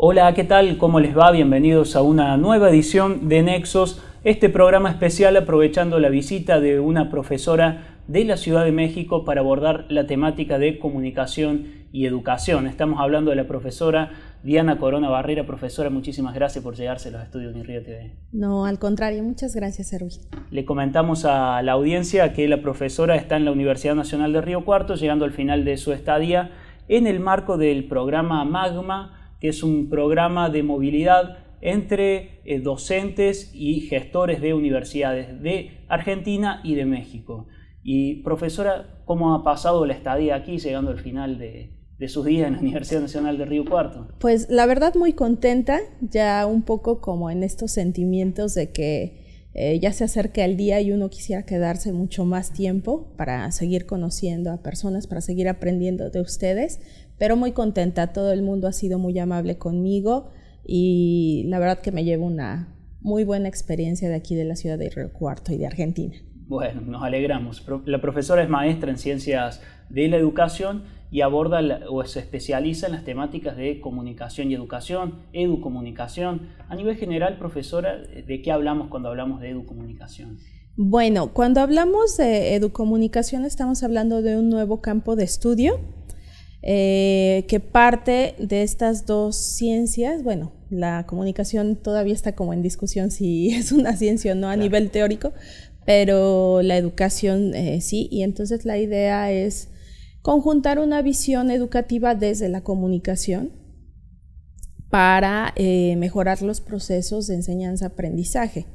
Hola, ¿qué tal? ¿Cómo les va? Bienvenidos a una nueva edición de Nexos, este programa especial aprovechando la visita de una profesora de la Ciudad de México para abordar la temática de comunicación y educación. Estamos hablando de la profesora Diana Corona Barrera. Profesora, muchísimas gracias por llegarse a los estudios de Río TV. No, al contrario, muchas gracias, Erwin. Le comentamos a la audiencia que la profesora está en la Universidad Nacional de Río Cuarto, llegando al final de su estadía en el marco del programa Magma que es un programa de movilidad entre eh, docentes y gestores de universidades de Argentina y de México. Y profesora, ¿cómo ha pasado la estadía aquí, llegando al final de, sus días en la Universidad Nacional de Río Cuarto? Pues la verdad muy contenta, ya un poco como en estos sentimientos de que eh, ya se acerca el día y uno quisiera quedarse mucho más tiempo para seguir conociendo a personas, para seguir aprendiendo de ustedes, pero muy contenta. Todo el mundo ha sido muy amable conmigo y la verdad que me llevo una muy buena experiencia de aquí de la ciudad de Río Cuarto y de Argentina. Bueno, nos alegramos. La profesora es maestra en ciencias de la educación y aborda o se especializa en las temáticas de comunicación y educación, educomunicación. A nivel general, profesora, ¿de qué hablamos cuando hablamos de educomunicación? Bueno, cuando hablamos de educomunicación estamos hablando de un nuevo campo de estudio eh, que parte de estas dos ciencias, bueno, la comunicación todavía está como en discusión si es una ciencia o no a nivel teórico, pero la educación eh, sí, y entonces la idea es conjuntar una visión educativa desde la comunicación para eh, mejorar los procesos de enseñanza-aprendizaje.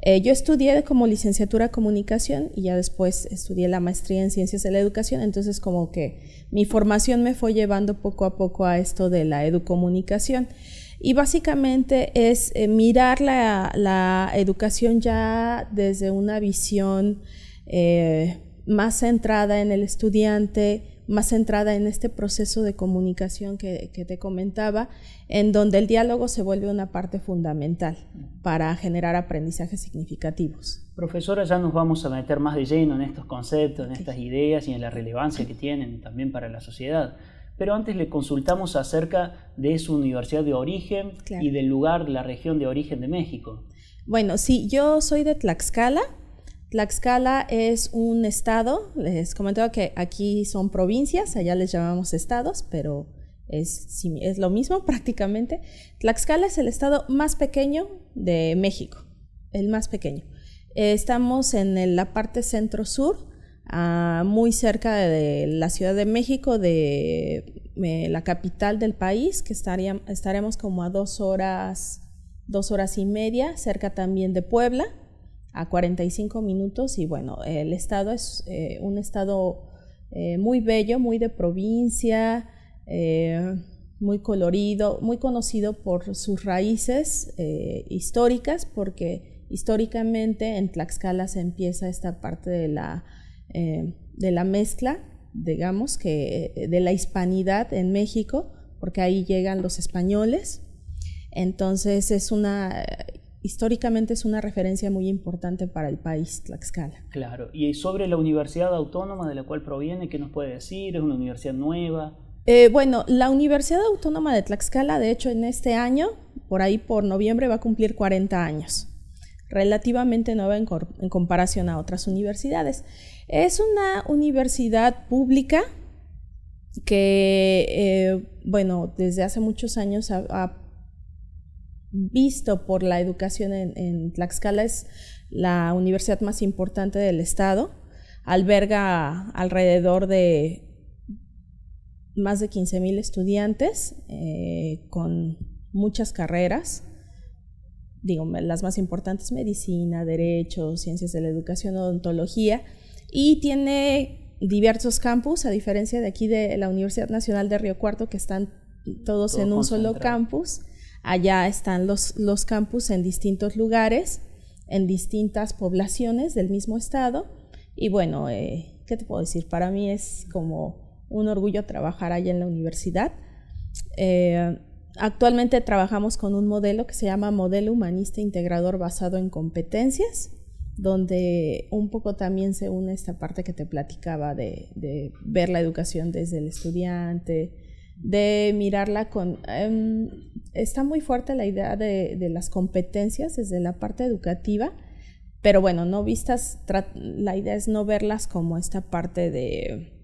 Eh, yo estudié como licenciatura comunicación y ya después estudié la maestría en ciencias de la educación, entonces como que mi formación me fue llevando poco a poco a esto de la educomunicación. Y básicamente es eh, mirar la, educación ya desde una visión eh, más centrada en el estudiante, más centrada en este proceso de comunicación que, te comentaba, en donde el diálogo se vuelve una parte fundamental para generar aprendizajes significativos. Profesora, ya nos vamos a meter más de lleno en estos conceptos, en estas ideas y en la relevancia que tienen también para la sociedad. Pero antes le consultamos acerca de su universidad de origen y del lugar, la región de origen de México. Bueno, sí, yo soy de Tlaxcala, Tlaxcala es un estado, les comentaba que aquí son provincias, allá les llamamos estados, pero es, lo mismo prácticamente. Tlaxcala es el estado más pequeño de México, el más pequeño. Estamos en la parte centro-sur, ah, muy cerca de la Ciudad de México, de eh, la capital del país, que estaremos como a dos horas, dos horas y media, cerca también de Puebla a 45 minutos y bueno, el estado es eh, un estado eh, muy bello, muy de provincia, eh, muy colorido, muy conocido por sus raíces históricas, porque históricamente en Tlaxcala se empieza esta parte de la, de la mezcla, digamos, que de la hispanidad en México, porque ahí llegan los españoles. Entonces es una históricamente es una referencia muy importante para el país, Tlaxcala. Claro, y sobre la Universidad Autónoma de la cual proviene, ¿qué nos puede decir? ¿Es una universidad nueva? Eh, bueno, la Universidad Autónoma de Tlaxcala, de hecho, en este año, por ahí por noviembre, va a cumplir 40 años, relativamente nueva en, comparación a otras universidades. Es una universidad pública que, eh, bueno, desde hace muchos años ha visto por la educación en, Tlaxcala es la universidad más importante del estado. Alberga alrededor de más de 15 mil estudiantes eh, con muchas carreras. Digo, las más importantes, medicina, derecho, ciencias de la educación, odontología. Y tiene diversos campus, a diferencia de aquí de la Universidad Nacional de Río Cuarto, que están todos en un solo campus. Allá están los, los campus en distintos lugares, en distintas poblaciones del mismo estado. Y bueno, eh, ¿qué te puedo decir? Para mí es como un orgullo trabajar allá en la universidad. Eh, actualmente trabajamos con un modelo que se llama Modelo Humanista Integrador basado en competencias, donde un poco también se une esta parte que te platicaba de ver la educación desde el estudiante, de mirarla con... Em, está muy fuerte la idea de, las competencias desde la parte educativa, pero bueno, no vistas, la idea es no verlas como esta parte de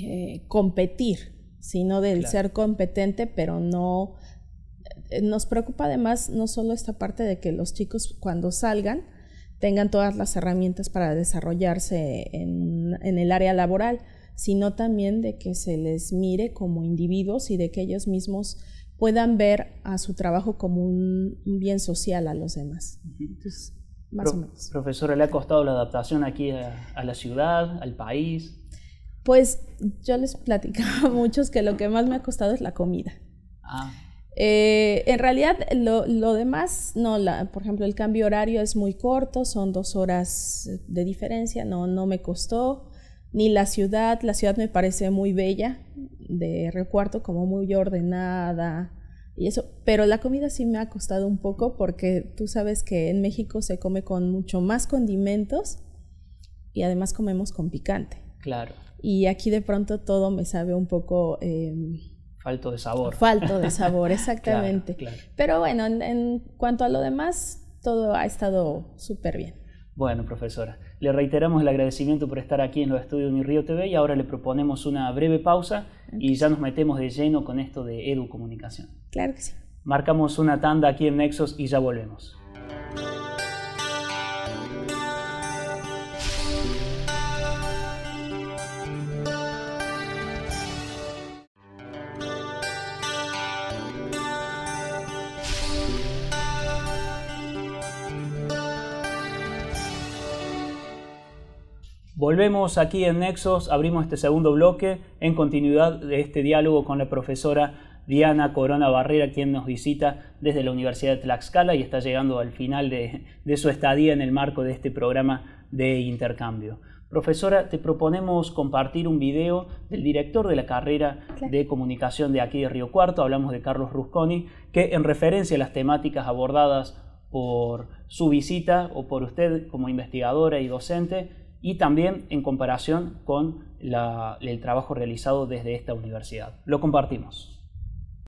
eh, competir, sino del ser competente, pero no... Eh, nos preocupa además no solo esta parte de que los chicos cuando salgan tengan todas las herramientas para desarrollarse en, en el área laboral, sino también de que se les mire como individuos y de que ellos mismos puedan ver a su trabajo como un, bien social a los demás. Entonces, Profesora, ¿le ha costado la adaptación aquí a, la ciudad, al país? Pues yo les platicaba a muchos que lo que más me ha costado es la comida. Ah. Eh, en realidad, lo, lo demás, no, la, por ejemplo, el cambio horario es muy corto, son dos horas de diferencia, no, no me costó ni la ciudad, la ciudad me parece muy bella, de recuarto, como muy ordenada y eso, pero la comida sí me ha costado un poco porque tú sabes que en México se come con mucho más condimentos y además comemos con picante. Claro. Y aquí de pronto todo me sabe un poco... Em, falto de sabor. Falto de sabor, exactamente. claro, Pero bueno, en cuanto a lo demás, todo ha estado súper bien. Bueno, profesora, le reiteramos el agradecimiento por estar aquí en los estudios de Mi Río TV y ahora le proponemos una breve pausa y ya nos metemos de lleno con esto de educomunicación. Claro que sí. Marcamos una tanda aquí en Nexos y ya volvemos. Volvemos aquí en Nexos, abrimos este segundo bloque en continuidad de este diálogo con la profesora Diana Corona Barrera, quien nos visita desde la Universidad de Tlaxcala y está llegando al final de, de su estadía en el marco de este programa de intercambio. Profesora, te proponemos compartir un video del director de la carrera de comunicación de aquí de Río Cuarto, hablamos de Carlos Rusconi, que en referencia a las temáticas abordadas por su visita o por usted como investigadora y docente, y también en comparación con el trabajo realizado desde esta universidad. Lo compartimos.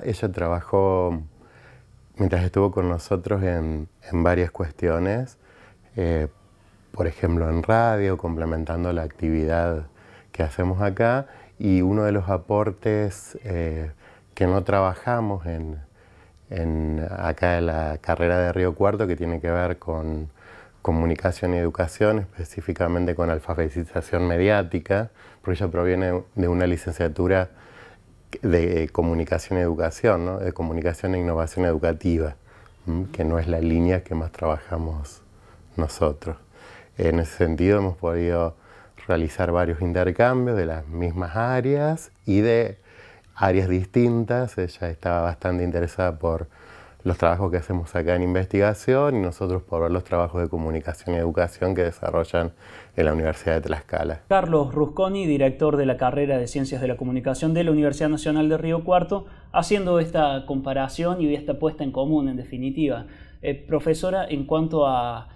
Ella trabajó, mientras estuvo con nosotros, en, varias cuestiones, eh, por ejemplo en radio, complementando la actividad que hacemos acá, y uno de los aportes eh, que no trabajamos en, acá en la carrera de Río Cuarto, que tiene que ver con comunicación y educación, específicamente con alfabetización mediática, porque ella proviene de una licenciatura de comunicación y educación, de comunicación e innovación educativa, que no es la línea que más trabajamos nosotros. En ese sentido hemos podido realizar varios intercambios de las mismas áreas y de áreas distintas. Ella estaba bastante interesada por los trabajos que hacemos acá en investigación y nosotros por los trabajos de comunicación y educación que desarrollan en la Universidad de Tlaxcala. Carlos Rusconi, director de la carrera de Ciencias de la Comunicación de la Universidad Nacional de Río Cuarto, haciendo esta comparación y esta puesta en común, en definitiva. Eh, profesora, en cuanto a,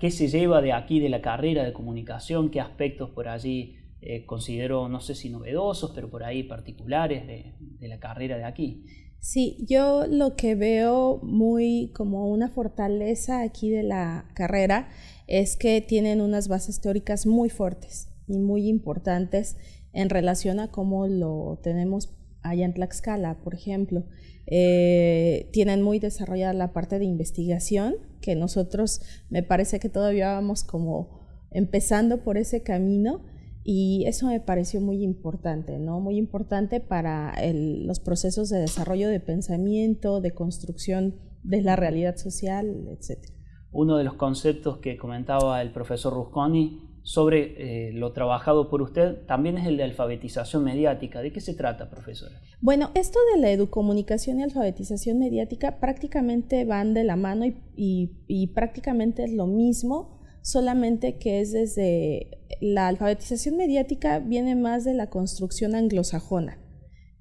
qué se lleva de aquí, de la carrera de comunicación, qué aspectos por allí eh, considero, no sé si novedosos, pero por ahí particulares de la carrera de aquí. Sí, yo lo que veo muy como una fortaleza aquí de la carrera es que tienen unas bases teóricas muy fuertes y muy importantes en relación a cómo lo tenemos allá en Tlaxcala, por ejemplo. Eh, tienen muy desarrollada la parte de investigación, que nosotros me parece que todavía vamos como empezando por ese camino y eso me pareció muy importante, ¿no? Muy importante para los procesos de desarrollo de pensamiento, de construcción de la realidad social, etc. Uno de los conceptos que comentaba el profesor Rusconi sobre eh, lo trabajado por usted también es el de alfabetización mediática. ¿De qué se trata, profesora? Bueno, esto de la educomunicación y alfabetización mediática prácticamente van de la mano y prácticamente es lo mismo solamente que es desde la alfabetización mediática viene más de la construcción anglosajona,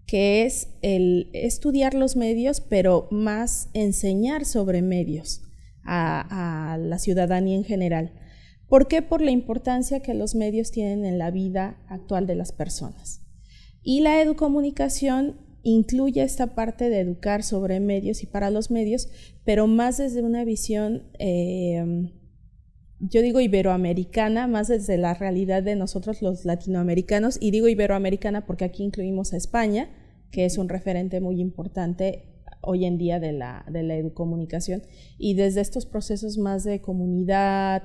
que es el estudiar los medios, pero más enseñar sobre medios a, la ciudadanía en general. ¿Por qué? Por la importancia que los medios tienen en la vida actual de las personas. Y la educomunicación incluye esta parte de educar sobre medios y para los medios, pero más desde una visión eh, yo digo iberoamericana, más desde la realidad de nosotros los latinoamericanos, y digo iberoamericana porque aquí incluimos a España, que es un referente muy importante hoy en día de la, de la educomunicación, y desde estos procesos más de comunidad,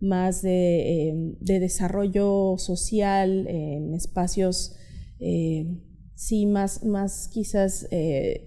más de, em, desarrollo social en espacios, em, sí, más, más quizás eh,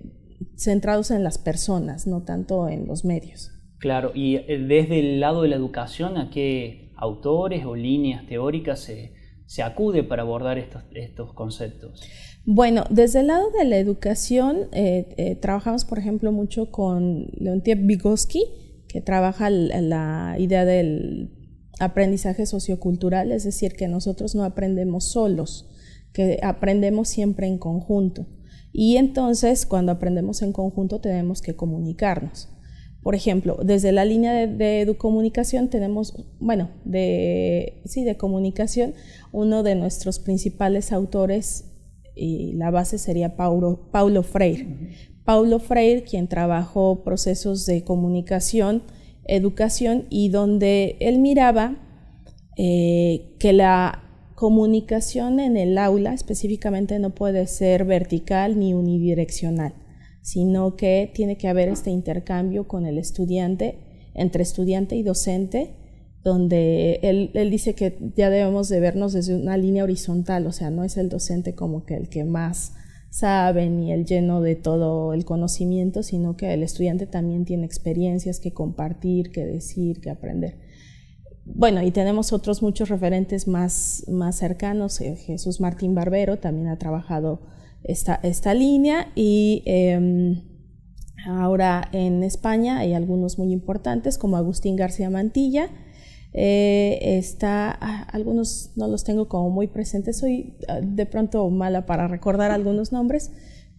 centrados en las personas, no tanto en los medios. Claro, y eh, desde el lado de la educación, ¿a qué autores o líneas teóricas se, se acude para abordar estos, conceptos? Bueno, desde el lado de la educación, eh, eh, trabajamos, por ejemplo, mucho con Leontief Vygotsky, que trabaja la idea del aprendizaje sociocultural, es decir, que nosotros no aprendemos solos, que aprendemos siempre en conjunto. Y entonces, cuando aprendemos en conjunto, tenemos que comunicarnos. Por ejemplo, desde la línea de, de comunicación tenemos, bueno, de, sí, de comunicación, uno de nuestros principales autores y la base sería Paulo, Freire. Paulo Freire, quien trabajó procesos de comunicación, educación y donde él miraba eh, que la comunicación en el aula específicamente no puede ser vertical ni unidireccional sino que tiene que haber este intercambio con el estudiante, entre estudiante y docente, donde él, dice que ya debemos de vernos desde una línea horizontal, o sea, no es el docente como que el que más sabe ni el lleno de todo el conocimiento, sino que el estudiante también tiene experiencias que compartir, que decir, que aprender. Bueno, y tenemos otros muchos referentes más, más cercanos. Eh, Jesús Martín Barbero también ha trabajado esta, línea y em, ahora en España hay algunos muy importantes como Agustín García Mantilla. Eh, está, ah, algunos no los tengo como muy presentes, soy ah, de pronto mala para recordar algunos nombres,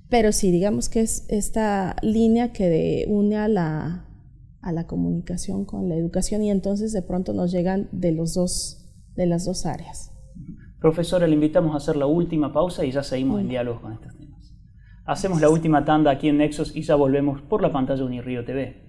pero sí, digamos que es esta línea que une a la, a la comunicación con la educación y entonces de pronto nos llegan de, los dos, de las dos áreas. Profesora, le invitamos a hacer la última pausa y ya seguimos en diálogo con estos temas. Hacemos la última tanda aquí en Nexos y ya volvemos por la pantalla Unirío TV.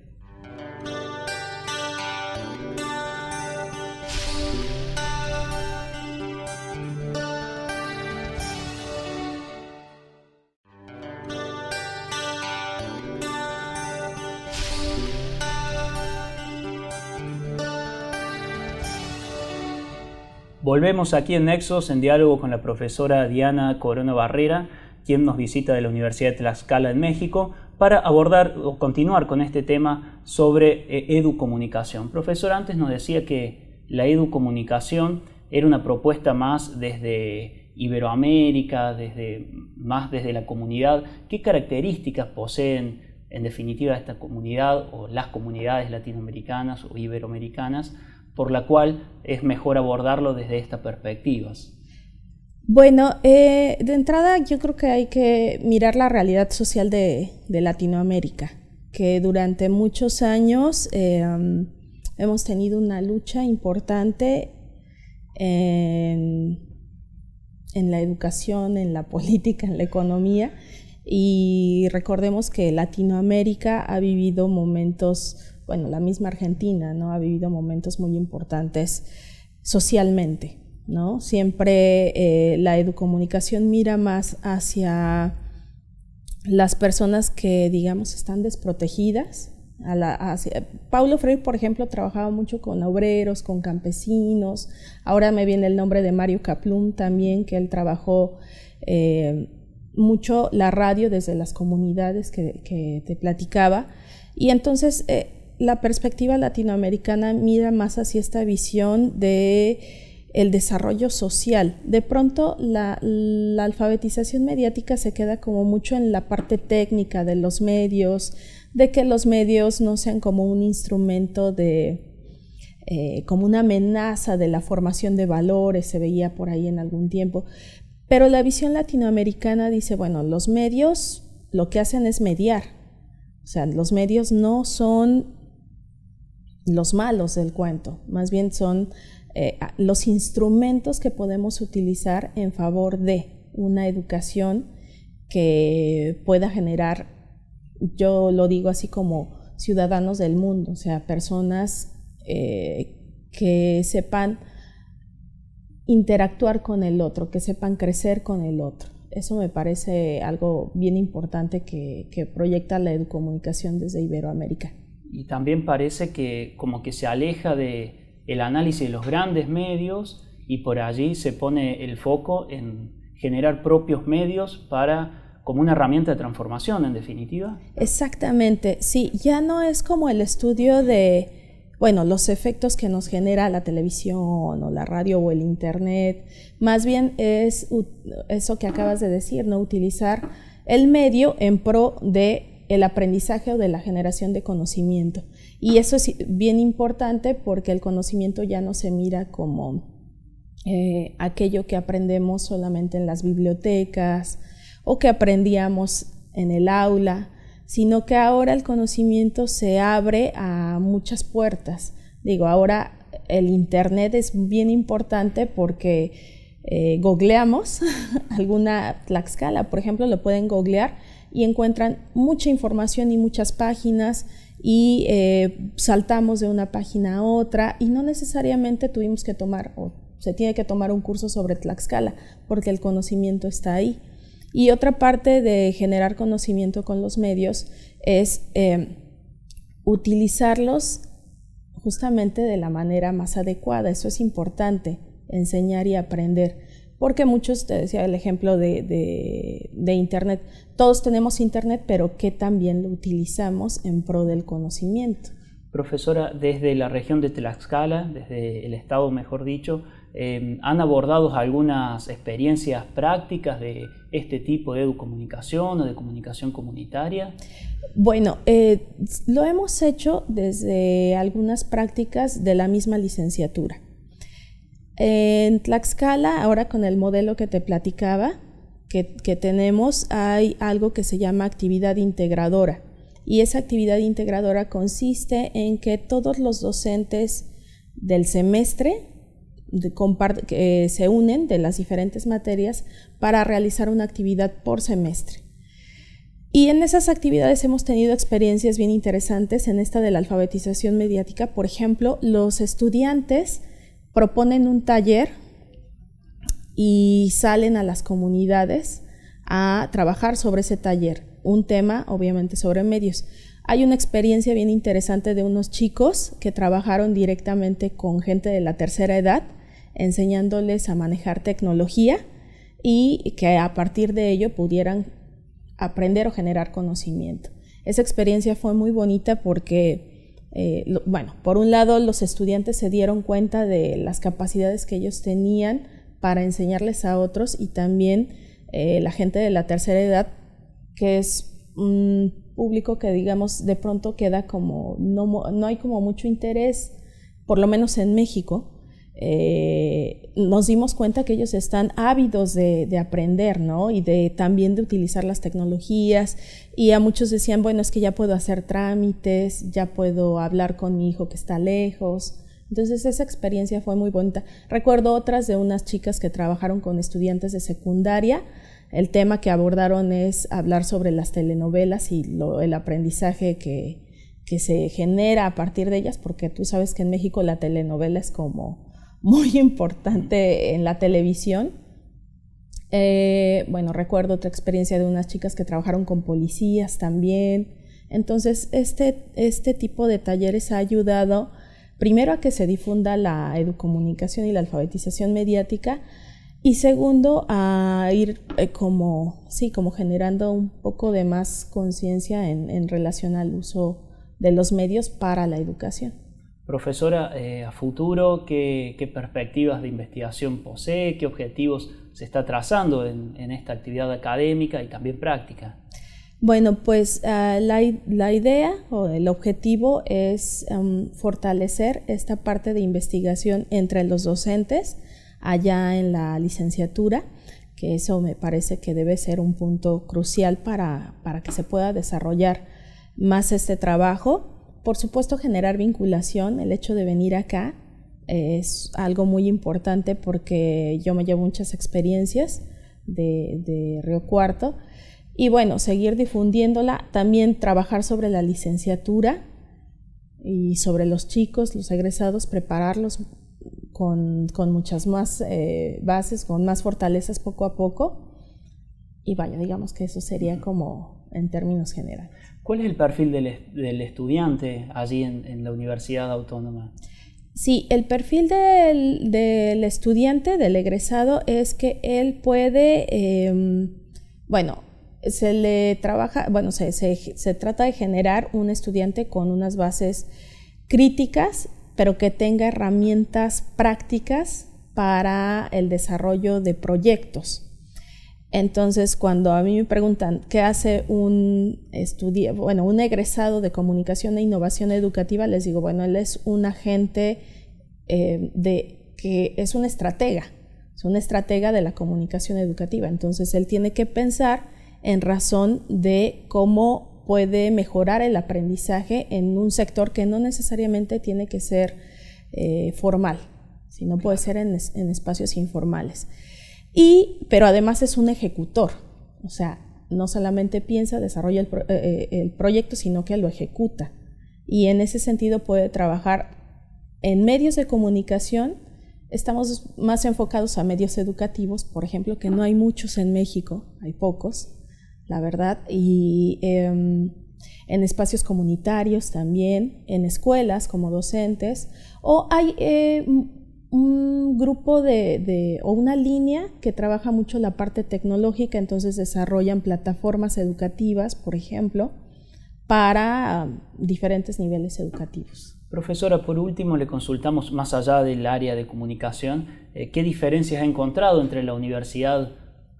Volvemos aquí en Nexos en diálogo con la profesora Diana Corona Barrera, quien nos visita de la Universidad de Tlaxcala en México, para abordar o continuar con este tema sobre eh, educomunicación. Profesor, antes nos decía que la educomunicación era una propuesta más desde Iberoamérica, desde, más desde la comunidad. ¿Qué características poseen, en definitiva, esta comunidad o las comunidades latinoamericanas o iberoamericanas? por la cual es mejor abordarlo desde estas perspectivas. Bueno, eh, de entrada yo creo que hay que mirar la realidad social de, Latinoamérica, que durante muchos años em, hemos tenido una lucha importante en, la educación, en la política, en la economía, y recordemos que Latinoamérica ha vivido momentos bueno, la misma Argentina, ¿no? Ha vivido momentos muy importantes socialmente, ¿no? Siempre eh, la educomunicación mira más hacia las personas que, digamos, están desprotegidas. A la, Paulo Freire, por ejemplo, trabajaba mucho con obreros, con campesinos. Ahora me viene el nombre de Mario Caplum también, que él trabajó eh, mucho la radio desde las comunidades que, te platicaba. Y entonces eh, la perspectiva latinoamericana mira más hacia esta visión de el desarrollo social. De pronto la, alfabetización mediática se queda como mucho en la parte técnica de los medios, de que los medios no sean como un instrumento de, eh, como una amenaza de la formación de valores, se veía por ahí en algún tiempo. Pero la visión latinoamericana dice, bueno, los medios lo que hacen es mediar. O sea, los medios no son los malos del cuento, más bien son eh, los instrumentos que podemos utilizar en favor de una educación que pueda generar, yo lo digo así como ciudadanos del mundo, o sea, personas eh, que sepan interactuar con el otro, que sepan crecer con el otro. Eso me parece algo bien importante que, que proyecta la educomunicación desde Iberoamérica y también parece que como que se aleja de el análisis de los grandes medios y por allí se pone el foco en generar propios medios para como una herramienta de transformación en definitiva. Exactamente, sí, ya no es como el estudio de, bueno, los efectos que nos genera la televisión o la radio o el internet, más bien es eso que acabas de decir, ¿no? Utilizar el medio en pro de el aprendizaje o de la generación de conocimiento. Y eso es bien importante porque el conocimiento ya no se mira como eh, aquello que aprendemos solamente en las bibliotecas o que aprendíamos en el aula, sino que ahora el conocimiento se abre a muchas puertas. Digo, ahora el Internet es bien importante porque eh, googleamos alguna Tlaxcala, por ejemplo, lo pueden googlear y encuentran mucha información y muchas páginas y eh, saltamos de una página a otra y no necesariamente tuvimos que tomar o se tiene que tomar un curso sobre Tlaxcala porque el conocimiento está ahí. Y otra parte de generar conocimiento con los medios es eh, utilizarlos justamente de la manera más adecuada. Eso es importante, enseñar y aprender. Porque muchos, te decía el ejemplo de, Internet, todos tenemos Internet, pero que también lo utilizamos en pro del conocimiento. Profesora, desde la región de Tlaxcala, desde el Estado, mejor dicho, em, ¿han abordado algunas experiencias prácticas de este tipo de educomunicación o de comunicación comunitaria? Bueno, eh, lo hemos hecho desde algunas prácticas de la misma licenciatura. En Tlaxcala, ahora con el modelo que te platicaba, que, tenemos, hay algo que se llama actividad integradora. Y esa actividad integradora consiste en que todos los docentes del semestre eh, se unen de las diferentes materias para realizar una actividad por semestre. Y en esas actividades hemos tenido experiencias bien interesantes en esta de la alfabetización mediática. Por ejemplo, los estudiantes proponen un taller y salen a las comunidades a trabajar sobre ese taller, un tema obviamente sobre medios. Hay una experiencia bien interesante de unos chicos que trabajaron directamente con gente de la tercera edad, enseñándoles a manejar tecnología y que a partir de ello pudieran aprender o generar conocimiento. Esa experiencia fue muy bonita porque eh, bueno, por un lado los estudiantes se dieron cuenta de las capacidades que ellos tenían para enseñarles a otros y también eh, la gente de la tercera edad, que es un público que digamos de pronto queda como, no, no hay como mucho interés, por lo menos en México, eh, nos dimos cuenta que ellos están ávidos de, aprender, ¿no? Y de también de utilizar las tecnologías. Y a muchos decían, bueno, es que ya puedo hacer trámites, ya puedo hablar con mi hijo que está lejos. Entonces esa experiencia fue muy bonita. Recuerdo otras de unas chicas que trabajaron con estudiantes de secundaria. El tema que abordaron es hablar sobre las telenovelas y el aprendizaje que, que se genera a partir de ellas, porque tú sabes que en México la telenovela es como muy importante en la televisión. Eh, bueno, recuerdo otra experiencia de unas chicas que trabajaron con policías también. Entonces, este, este tipo de talleres ha ayudado primero a que se difunda la educomunicación y la alfabetización mediática y segundo a ir eh, como, como generando un poco de más conciencia en relación al uso de los medios para la educación. Profesora, eh, a futuro, ¿qué, perspectivas de investigación posee? ¿Qué objetivos se está trazando en, esta actividad académica y también práctica? Bueno, pues ah, la, idea o el objetivo es fortalecer esta parte de investigación entre los docentes allá en la licenciatura, que eso me parece que debe ser un punto crucial para, para que se pueda desarrollar más este trabajo por supuesto, generar vinculación. El hecho de venir acá es algo muy importante porque yo me llevo muchas experiencias de, Río Cuarto. Y bueno, seguir difundiéndola, también trabajar sobre la licenciatura y sobre los chicos, los egresados, prepararlos con, muchas más eh, bases, con más fortalezas poco a poco. Y vaya, digamos que eso sería como en términos generales. ¿Cuál es el perfil del, estudiante allí en, la Universidad Autónoma? Sí, el perfil del, estudiante, del egresado, es que él puede, em, bueno, se le trabaja, bueno, se, trata de generar un estudiante con unas bases críticas, pero que tenga herramientas prácticas para el desarrollo de proyectos. Entonces, cuando a mí me preguntan qué hace un un egresado de comunicación e innovación educativa, les digo, bueno, él es un agente eh, que es un estratega, es un estratega de la comunicación educativa. Entonces, él tiene que pensar en razón de cómo puede mejorar el aprendizaje en un sector que no necesariamente tiene que ser eh, formal, sino puede ser en espacios informales pero además es un ejecutor, o sea, no solamente piensa, desarrolla eh, eh, el, proyecto, sino que lo ejecuta. Y en ese sentido puede trabajar en medios de comunicación, estamos más enfocados a medios educativos, por ejemplo, que no hay muchos en México, hay pocos, la verdad, y em, en espacios comunitarios también, en escuelas como docentes, o hay eh, un grupo de, o una línea que trabaja mucho la parte tecnológica, entonces desarrollan plataformas educativas, por ejemplo, para um, diferentes niveles educativos. Profesora, por último le consultamos más allá del área de comunicación, eh, ¿qué diferencias ha encontrado entre la universidad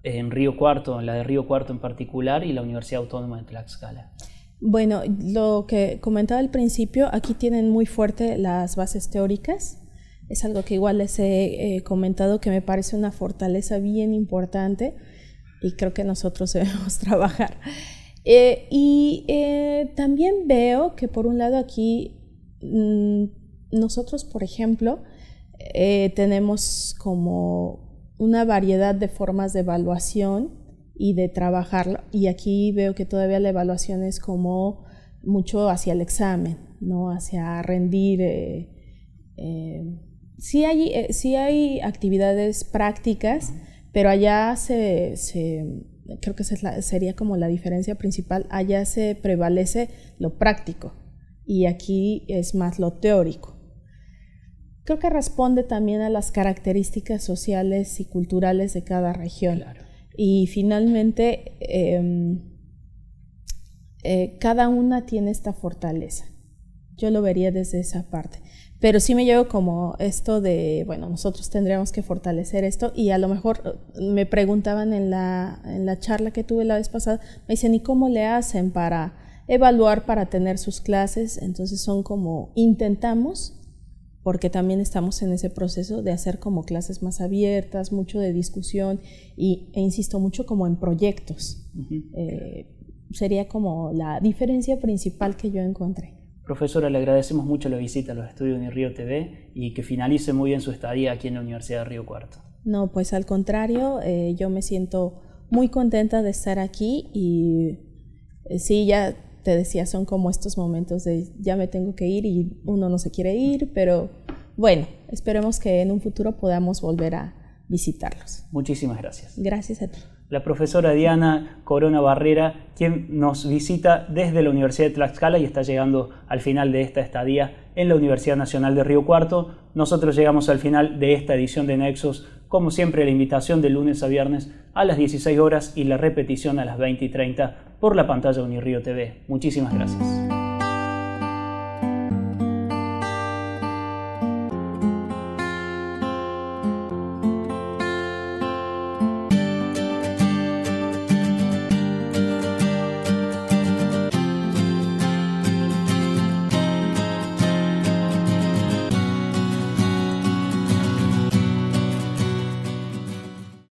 en Río Cuarto, la de Río Cuarto en particular, y la Universidad Autónoma de Tlaxcala? Bueno, lo que comentaba al principio, aquí tienen muy fuerte las bases teóricas, es algo que igual les he eh, comentado que me parece una fortaleza bien importante y creo que nosotros debemos trabajar. Eh, y eh, también veo que por un lado aquí mm, nosotros, por ejemplo, tenemos como una variedad de formas de evaluación y de trabajarlo. Y aquí veo que todavía la evaluación es como mucho hacia el examen, no hacia rendir. Eh, sí hay, actividades prácticas, pero allá se, creo que sería como la diferencia principal, allá se prevalece lo práctico y aquí es más lo teórico. Creo que responde también a las características sociales y culturales de cada región. Y finalmente, em, eh, cada una tiene esta fortaleza. Yo lo vería desde esa parte. Pero sí me llevo como esto de, bueno, nosotros tendríamos que fortalecer esto y a lo mejor eh, me preguntaban en la, charla que tuve la vez pasada, me dicen, ¿y cómo le hacen para evaluar, para tener sus clases? Entonces son como, intentamos, porque también estamos en ese proceso de hacer como clases más abiertas, mucho de discusión e insisto, mucho como en proyectos. Eh, sería como la diferencia principal que yo encontré. Profesora, le agradecemos mucho la visita a los estudios de Río TV y que finalice muy bien su estadía aquí en la Universidad de Río Cuarto. No, pues al contrario, eh, yo me siento muy contenta de estar aquí y eh, sí, ya te decía, son como estos momentos de ya me tengo que ir y uno no se quiere ir, pero bueno, esperemos que en un futuro podamos volver a visitarlos. Muchísimas gracias. Gracias a ti la profesora Diana Corona Barrera, quien nos visita desde la Universidad de Tlaxcala y está llegando al final de esta estadía en la Universidad Nacional de Río Cuarto. Nosotros llegamos al final de esta edición de Nexos, como siempre la invitación de lunes a viernes a las 16 horas y la repetición a las 20 y 30 por la pantalla Unirío TV. Muchísimas gracias.